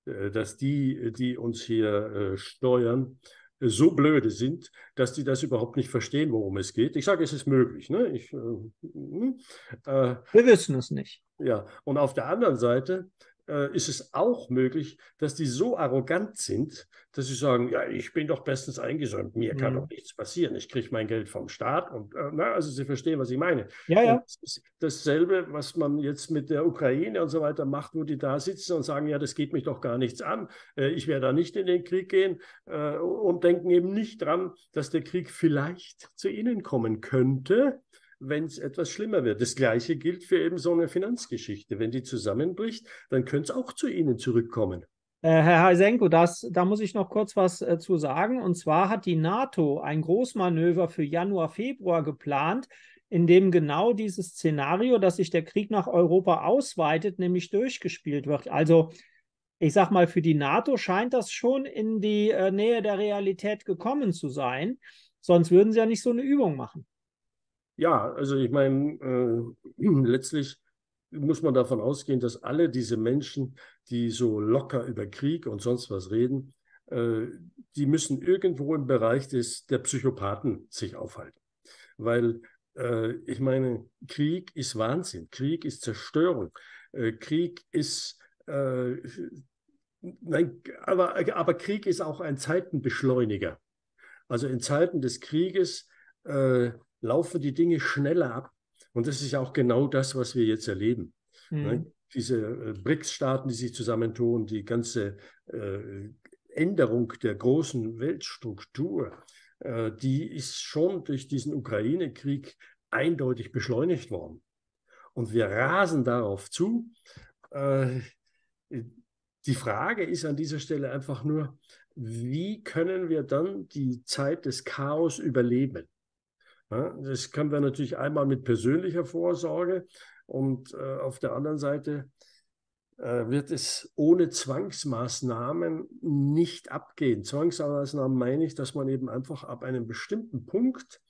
äh, dass die, die uns hier äh, steuern, äh, so blöde sind, dass die das überhaupt nicht verstehen, worum es geht. Ich sage, es ist möglich. Ne? Ich, äh, hm? äh, Wir wissen es nicht. Ja, und auf der anderen Seite äh, ist es auch möglich, dass die so arrogant sind, dass sie sagen, ja, ich bin doch bestens eingesäumt, mir kann mhm. doch nichts passieren, ich kriege mein Geld vom Staat und äh, na, also Sie verstehen, was ich meine. Ja, ja. Das dasselbe, was man jetzt mit der Ukraine und so weiter macht, wo die da sitzen und sagen, ja, das geht mich doch gar nichts an, äh, ich werde da nicht in den Krieg gehen äh, und denken eben nicht dran, dass der Krieg vielleicht zu ihnen kommen könnte, wenn es etwas schlimmer wird. Das Gleiche gilt für eben so eine Finanzgeschichte. Wenn die zusammenbricht, dann könnte es auch zu Ihnen zurückkommen. Äh, Herr Heisenko, das, da muss ich noch kurz was äh, zu sagen. Und zwar hat die NATO ein Großmanöver für Januar, Februar geplant, in dem genau dieses Szenario, dass sich der Krieg nach Europa ausweitet, nämlich durchgespielt wird. Also ich sag mal, für die NATO scheint das schon in die äh, Nähe der Realität gekommen zu sein. Sonst würden sie ja nicht so eine Übung machen. Ja, also ich meine, äh, [CLEARS THROAT] letztlich muss man davon ausgehen, dass alle diese Menschen, die so locker über Krieg und sonst was reden, äh, die müssen irgendwo im Bereich des, der Psychopathen sich aufhalten. Weil äh, ich meine, Krieg ist Wahnsinn, Krieg ist Zerstörung, äh, Krieg ist äh, Nein, aber, aber Krieg ist auch ein Zeitenbeschleuniger. Also in Zeiten des Krieges äh, laufen die Dinge schneller ab. Und das ist ja auch genau das, was wir jetzt erleben. Mhm. Ne? Diese äh, BRICS-Staaten, die sich zusammentun, die ganze äh, Änderung der großen Weltstruktur, äh, die ist schon durch diesen Ukraine-Krieg eindeutig beschleunigt worden. Und wir rasen darauf zu. die Frage ist an dieser Stelle einfach nur, wie können wir dann die Zeit des Chaos überleben? das können wir natürlich einmal mit persönlicher Vorsorge und äh, auf der anderen Seite äh, wird es ohne Zwangsmaßnahmen nicht abgehen. Zwangsmaßnahmen meine ich, dass man eben einfach ab einem bestimmten Punkt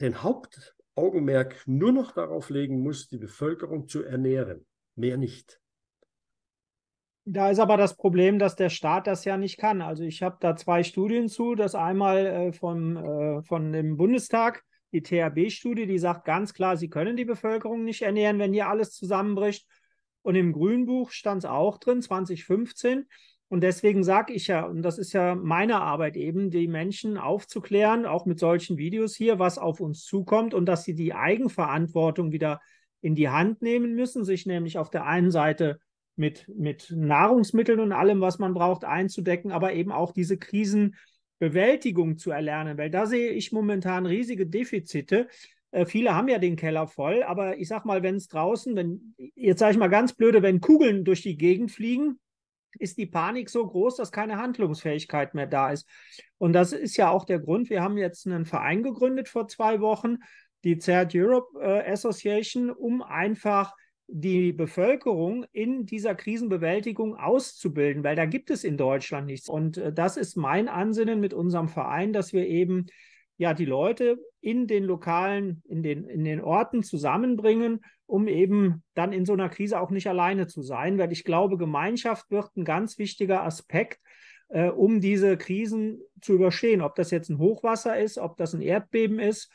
den Hauptaugenmerk nur noch darauf legen muss, die Bevölkerung zu ernähren, mehr nicht. Da ist aber das Problem, dass der Staat das ja nicht kann. Also ich habe da zwei Studien zu. Das einmal äh, vom, äh, von dem Bundestag, die THB-Studie, die sagt ganz klar, sie können die Bevölkerung nicht ernähren, wenn hier alles zusammenbricht. Und im Grünbuch stand es auch drin, 2015. Und deswegen sage ich ja, und das ist ja meine Arbeit eben, die Menschen aufzuklären, auch mit solchen Videos hier, was auf uns zukommt und dass sie die Eigenverantwortung wieder in die Hand nehmen müssen, sich nämlich auf der einen Seite mit, mit Nahrungsmitteln und allem, was man braucht, einzudecken, aber eben auch diese Krisenbewältigung zu erlernen, weil da sehe ich momentan riesige Defizite. Äh, viele haben ja den Keller voll, aber ich sag mal, wenn es draußen, wenn, jetzt sage ich mal ganz blöde, wenn Kugeln durch die Gegend fliegen, ist die Panik so groß, dass keine Handlungsfähigkeit mehr da ist. Und das ist ja auch der Grund. Wir haben jetzt einen Verein gegründet vor zwei Wochen, die CERT Europe äh, Association, um einfach die Bevölkerung in dieser Krisenbewältigung auszubilden, weil da gibt es in Deutschland nichts. Und äh, das ist mein Ansinnen mit unserem Verein, dass wir eben ja die Leute in den lokalen, in den, in den Orten zusammenbringen, um eben dann in so einer Krise auch nicht alleine zu sein, weil ich glaube, Gemeinschaft wird ein ganz wichtiger Aspekt, äh, um diese Krisen zu überstehen. Ob das jetzt ein Hochwasser ist, ob das ein Erdbeben ist,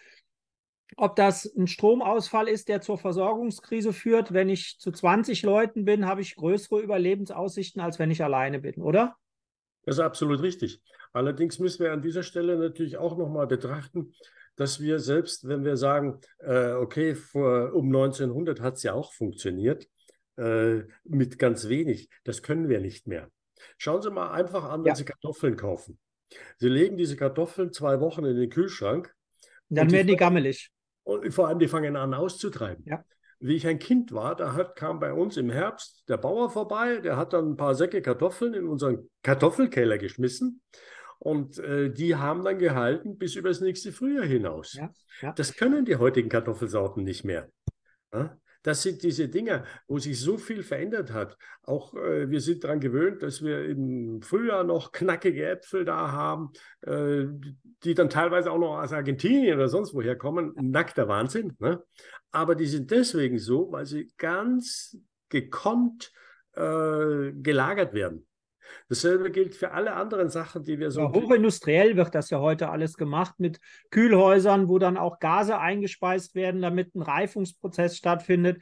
ob das ein Stromausfall ist, der zur Versorgungskrise führt. Wenn ich zu 20 Leuten bin, habe ich größere Überlebensaussichten, als wenn ich alleine bin, oder? Das ist absolut richtig. Allerdings müssen wir an dieser Stelle natürlich auch nochmal betrachten, dass wir selbst, wenn wir sagen, äh, okay, vor, um 1900 hat es ja auch funktioniert, äh, mit ganz wenig, das können wir nicht mehr. Schauen Sie mal einfach an, wenn ja. Sie Kartoffeln kaufen. Sie legen diese Kartoffeln zwei Wochen in den Kühlschrank. Dann werden die, die gammelig. Und vor allem, die fangen an auszutreiben. Ja. Wie ich ein Kind war, da hat, kam bei uns im Herbst der Bauer vorbei, der hat dann ein paar Säcke Kartoffeln in unseren Kartoffelkeller geschmissen. Und äh, die haben dann gehalten bis übers nächste Frühjahr hinaus. Ja, ja. Das können die heutigen Kartoffelsorten nicht mehr. Ja? Das sind diese Dinge, wo sich so viel verändert hat. Auch äh, wir sind daran gewöhnt, dass wir im Frühjahr noch knackige Äpfel da haben, äh, die dann teilweise auch noch aus Argentinien oder sonst woher kommen. Nackter Wahnsinn. Ne? Aber die sind deswegen so, weil sie ganz gekonnt äh, gelagert werden. Dasselbe gilt für alle anderen Sachen, die wir so. Ja, hochindustriell wird das ja heute alles gemacht mit Kühlhäusern, wo dann auch Gase eingespeist werden, damit ein Reifungsprozess stattfindet.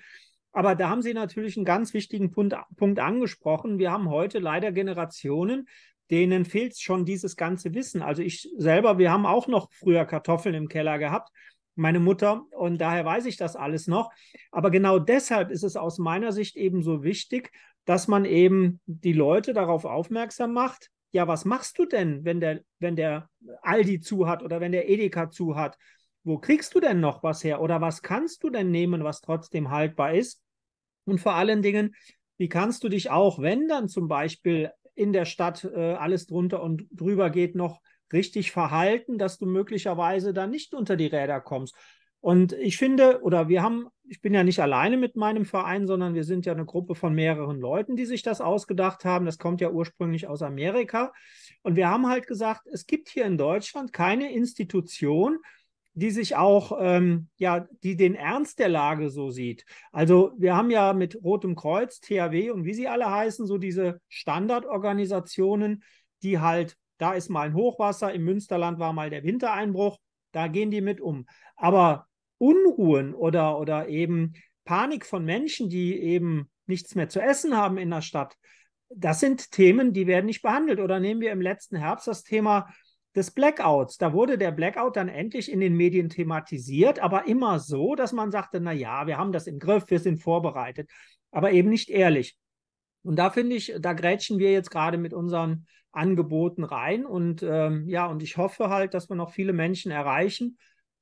Aber da haben Sie natürlich einen ganz wichtigen Punkt, Punkt angesprochen. Wir haben heute leider Generationen, denen fehlt schon dieses ganze Wissen. Also ich selber, wir haben auch noch früher Kartoffeln im Keller gehabt, meine Mutter, und daher weiß ich das alles noch. Aber genau deshalb ist es aus meiner Sicht eben so wichtig, dass man eben die Leute darauf aufmerksam macht, ja, was machst du denn, wenn der, wenn der Aldi zu hat oder wenn der Edeka zu hat? Wo kriegst du denn noch was her? Oder was kannst du denn nehmen, was trotzdem haltbar ist? Und vor allen Dingen, wie kannst du dich auch, wenn dann zum Beispiel in der Stadt äh, alles drunter und drüber geht, noch richtig verhalten, dass du möglicherweise dann nicht unter die Räder kommst? Und ich finde, oder wir haben, ich bin ja nicht alleine mit meinem Verein, sondern wir sind ja eine Gruppe von mehreren Leuten, die sich das ausgedacht haben. Das kommt ja ursprünglich aus Amerika. Und wir haben halt gesagt, es gibt hier in Deutschland keine Institution, die sich auch, ähm, ja, die den Ernst der Lage so sieht. Also wir haben ja mit Rotem Kreuz, THW und wie sie alle heißen, so diese Standardorganisationen, die halt, da ist mal ein Hochwasser, im Münsterland war mal der Wintereinbruch, da gehen die mit um. Aber Unruhen oder, oder eben Panik von Menschen, die eben nichts mehr zu essen haben in der Stadt, das sind Themen, die werden nicht behandelt. Oder nehmen wir im letzten Herbst das Thema des Blackouts. Da wurde der Blackout dann endlich in den Medien thematisiert, aber immer so, dass man sagte, na ja, wir haben das im Griff, wir sind vorbereitet, aber eben nicht ehrlich. Und da finde ich, da grätschen wir jetzt gerade mit unseren Angeboten rein und ähm, ja, und ich hoffe halt, dass wir noch viele Menschen erreichen,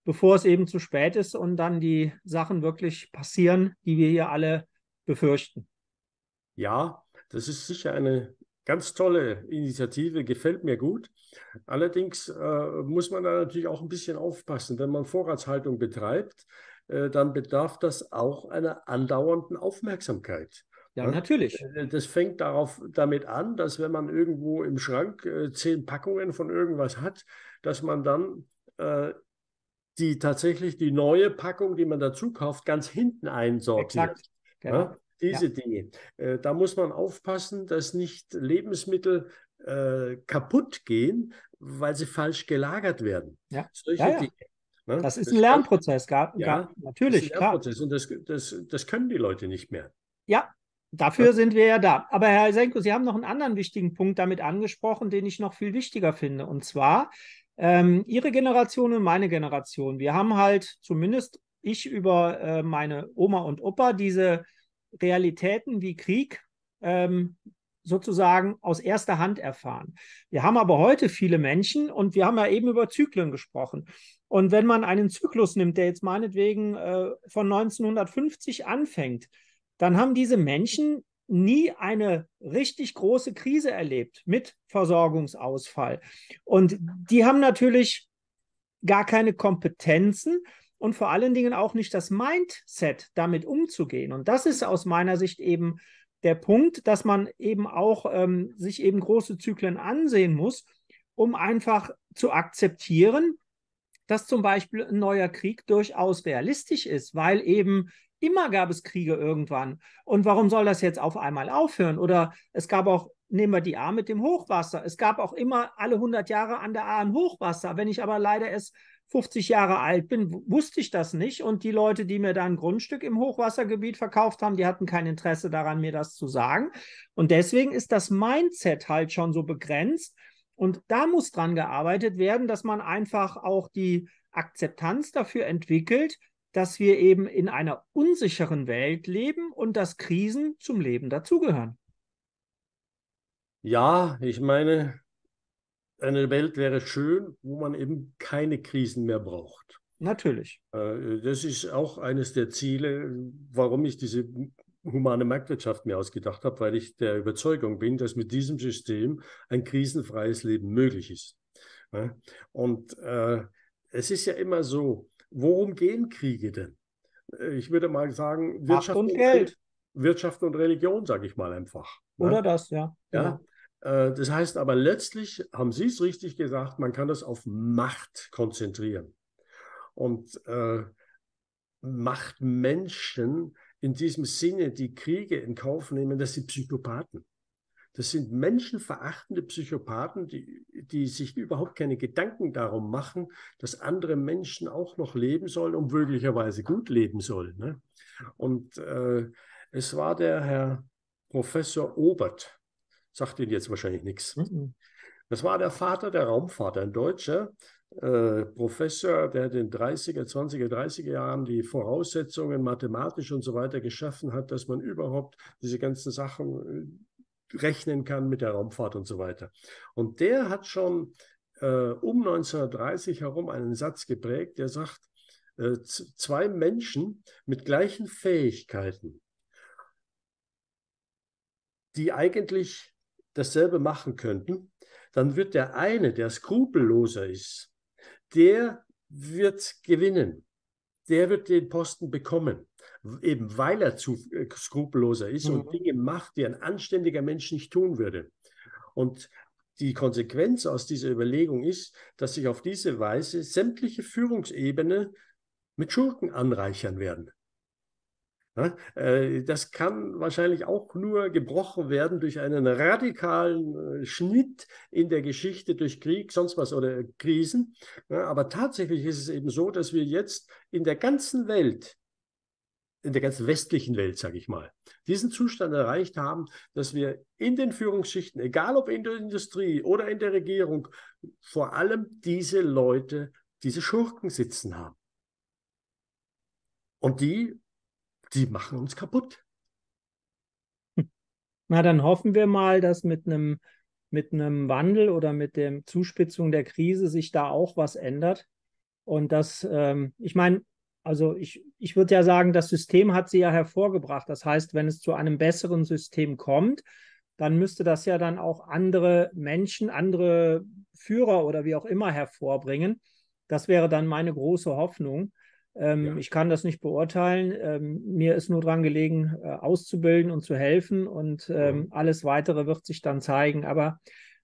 bevor es eben zu spät ist und dann die Sachen wirklich passieren, die wir hier alle befürchten. Ja, das ist sicher eine ganz tolle Initiative, gefällt mir gut. Allerdings äh, muss man da natürlich auch ein bisschen aufpassen, wenn man Vorratshaltung betreibt, äh, dann bedarf das auch einer andauernden Aufmerksamkeit. Ja, ne? natürlich. Äh, das fängt darauf damit an, dass wenn man irgendwo im Schrank äh, zehn Packungen von irgendwas hat, dass man dann äh, die tatsächlich die neue Packung, die man dazu kauft, ganz hinten einsortiert. Exakt. Genau. Ja, diese ja. Dinge. Äh, da muss man aufpassen, dass nicht Lebensmittel äh, kaputt gehen, weil sie falsch gelagert werden. Ja. Solche ja, Dinge. Ne? Das ist das ein Lernprozess, gab, ja, natürlich. Das Lernprozess klar. Und das, das, das können die Leute nicht mehr. Ja, Dafür sind wir ja da. Aber Herr Senko, Sie haben noch einen anderen wichtigen Punkt damit angesprochen, den ich noch viel wichtiger finde. Und zwar, ähm, ihre Generation und meine Generation, wir haben halt zumindest ich über äh, meine Oma und Opa diese Realitäten wie Krieg ähm, sozusagen aus erster Hand erfahren. Wir haben aber heute viele Menschen und wir haben ja eben über Zyklen gesprochen. Und wenn man einen Zyklus nimmt, der jetzt meinetwegen äh, von 1950 anfängt, dann haben diese Menschen nie eine richtig große Krise erlebt mit Versorgungsausfall. Und die haben natürlich gar keine Kompetenzen und vor allen Dingen auch nicht das Mindset, damit umzugehen. Und das ist aus meiner Sicht eben der Punkt, dass man eben auch ähm, sich eben große Zyklen ansehen muss, um einfach zu akzeptieren, dass zum Beispiel ein neuer Krieg durchaus realistisch ist, weil eben Immer gab es Kriege irgendwann. Und warum soll das jetzt auf einmal aufhören? Oder es gab auch, nehmen wir die A mit dem Hochwasser. Es gab auch immer alle 100 Jahre an der A ein Hochwasser. Wenn ich aber leider erst 50 Jahre alt bin, wusste ich das nicht. Und die Leute, die mir da ein Grundstück im Hochwassergebiet verkauft haben, die hatten kein Interesse daran, mir das zu sagen. Und deswegen ist das Mindset halt schon so begrenzt. Und da muss dran gearbeitet werden, dass man einfach auch die Akzeptanz dafür entwickelt, dass wir eben in einer unsicheren Welt leben und dass Krisen zum Leben dazugehören. Ja, ich meine, eine Welt wäre schön, wo man eben keine Krisen mehr braucht. Natürlich. Äh, das ist auch eines der Ziele, warum ich diese humane Marktwirtschaft mir ausgedacht habe, weil ich der Überzeugung bin, dass mit diesem System ein krisenfreies Leben möglich ist. Und äh, es ist ja immer so, worum gehen Kriege denn? Äh, ich würde mal sagen, Wirtschaft Macht und, und Geld. Wirtschaft und Religion, sage ich mal einfach. Ne? Oder das, ja. ja. ja. Genau. Äh, das heißt aber letztlich, haben Sie es richtig gesagt, man kann das auf Macht konzentrieren. Und äh, macht Menschen in diesem Sinne, die Kriege in Kauf nehmen, dass sie Psychopathen. Das sind menschenverachtende Psychopathen, die, die sich überhaupt keine Gedanken darum machen, dass andere Menschen auch noch leben sollen und möglicherweise gut leben sollen. Ne? Und äh, es war der Herr Professor Obert, sagt Ihnen jetzt wahrscheinlich nichts. Mhm. Das war der Vater der Raumfahrt, ein Deutscher, äh, Professor, der in den 30er, 20er, 30er Jahren die Voraussetzungen mathematisch und so weiter geschaffen hat, dass man überhaupt diese ganzen Sachen äh, rechnen kann mit der Raumfahrt und so weiter. Und der hat schon äh, um 1930 herum einen Satz geprägt, der sagt, äh, zwei Menschen mit gleichen Fähigkeiten, die eigentlich dasselbe machen könnten, dann wird der eine, der skrupelloser ist, der wird gewinnen. Der wird den Posten bekommen eben weil er zu äh, skrupelloser ist mhm. und Dinge macht, die ein anständiger Mensch nicht tun würde. Und die Konsequenz aus dieser Überlegung ist, dass sich auf diese Weise sämtliche Führungsebene mit Schurken anreichern werden. Äh, das kann wahrscheinlich auch nur gebrochen werden durch einen radikalen äh, Schnitt in der Geschichte durch Krieg, sonst was oder Krisen. aber tatsächlich ist es eben so, dass wir jetzt in der ganzen Welt in der ganzen westlichen Welt, sage ich mal, diesen Zustand erreicht haben, dass wir in den Führungsschichten, egal ob in der Industrie oder in der Regierung, vor allem diese Leute, diese Schurken sitzen haben. Und die, die machen uns kaputt. [LAUGHS] Na, dann hoffen wir mal, dass mit einem mit einem Wandel oder mit der Zuspitzung der Krise sich da auch was ändert. Und das, ähm, ich meine, also ich, ich würde ja sagen, das System hat sie ja hervorgebracht. Das heißt, wenn es zu einem besseren System kommt, dann müsste das ja dann auch andere Menschen, andere Führer oder wie auch immer hervorbringen. Das wäre dann meine große Hoffnung. Ähm, ja. Ich kann das nicht beurteilen. Ähm, mir ist nur daran gelegen, äh, auszubilden und zu helfen und ähm, ja. Mhm. alles Weitere wird sich dann zeigen. Aber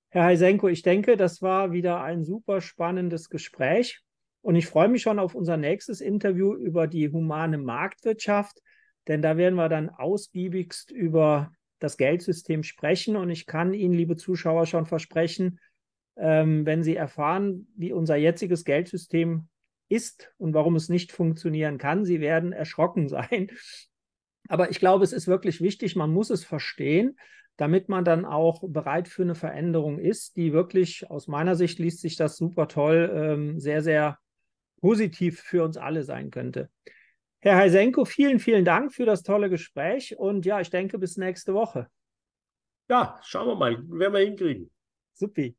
Herr Heisenko, ich denke, das war wieder ein super spannendes Gespräch. Und ich freue mich schon auf unser nächstes Interview über die humane Marktwirtschaft, denn da werden wir dann ausgiebigst über das Geldsystem sprechen. Und ich kann Ihnen, liebe Zuschauer, schon versprechen, ähm, wenn Sie erfahren, wie unser jetziges Geldsystem ist und warum es nicht funktionieren kann, Sie werden erschrocken sein. Aber ich glaube, es ist wirklich wichtig, man muss es verstehen, damit man dann auch bereit für eine Veränderung ist, die wirklich aus meiner Sicht liest sich das super toll, ähm, sehr, sehr positiv für uns alle sein könnte. Herr Heisenko, vielen, vielen Dank für das tolle Gespräch und ja, ich denke bis nächste Woche. Ja, schauen wir mal, werden wir hinkriegen. Supi.